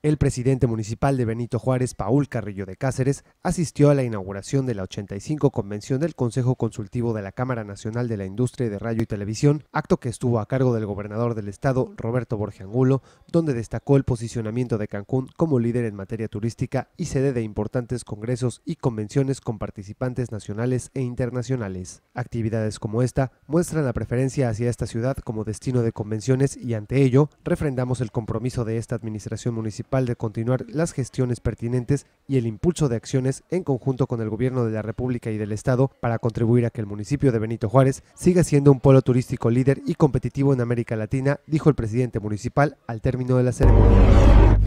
El presidente municipal de Benito Juárez, Paul Carrillo de Cáceres, asistió a la inauguración de la 85 Convención del Consejo Consultivo de la Cámara Nacional de la Industria de Radio y Televisión, acto que estuvo a cargo del gobernador del estado, Roberto Borge Angulo, donde destacó el posicionamiento de Cancún como líder en materia turística y sede de importantes congresos y convenciones con participantes nacionales e internacionales. Actividades como esta muestran la preferencia hacia esta ciudad como destino de convenciones y ante ello refrendamos el compromiso de esta administración municipal de continuar las gestiones pertinentes y el impulso de acciones en conjunto con el gobierno de la República y del Estado para contribuir a que el municipio de Benito Juárez siga siendo un polo turístico líder y competitivo en América Latina, dijo el presidente municipal al término de la ceremonia.